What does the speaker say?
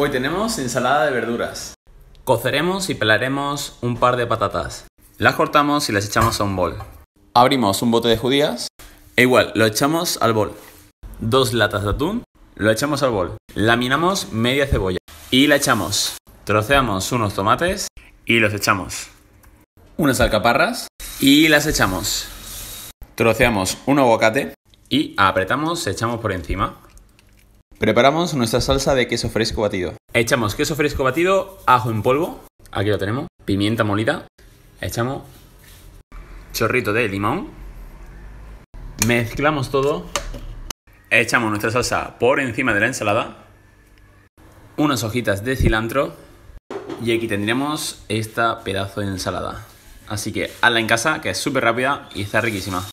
Hoy tenemos ensalada de verduras. Coceremos y pelaremos un par de patatas. Las cortamos y las echamos a un bol. Abrimos un bote de judías. E igual, lo echamos al bol. Dos latas de atún. Lo echamos al bol. Laminamos media cebolla. Y la echamos. Troceamos unos tomates. Y los echamos. Unas alcaparras. Y las echamos. Troceamos un aguacate. Y apretamos, echamos por encima. Preparamos nuestra salsa de queso fresco batido. Echamos queso fresco batido, ajo en polvo, aquí lo tenemos, pimienta molida, echamos chorrito de limón, mezclamos todo, echamos nuestra salsa por encima de la ensalada, unas hojitas de cilantro y aquí tendremos esta pedazo de ensalada. Así que hazla en casa, que es súper rápida y está riquísima.